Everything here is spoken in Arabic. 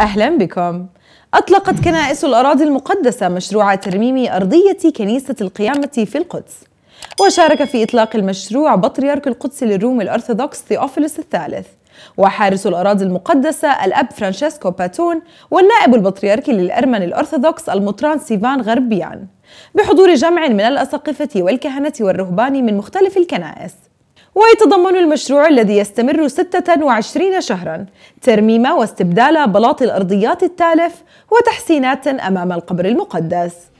أهلا بكم أطلقت كنائس الأراضي المقدسة مشروع ترميم أرضية كنيسة القيامة في القدس وشارك في إطلاق المشروع بطريرك القدس للروم الأرثوذكس ثيوفيلوس الثالث وحارس الأراضي المقدسة الأب فرانشيسكو باتون والنائب البطريركي للأرمن الأرثوذكس المطران سيفان غربيان بحضور جمع من الأساقفة والكهنة والرهبان من مختلف الكنائس ويتضمن المشروع الذي يستمر 26 شهرا ترميم واستبدال بلاط الأرضيات التالف وتحسينات أمام القبر المقدس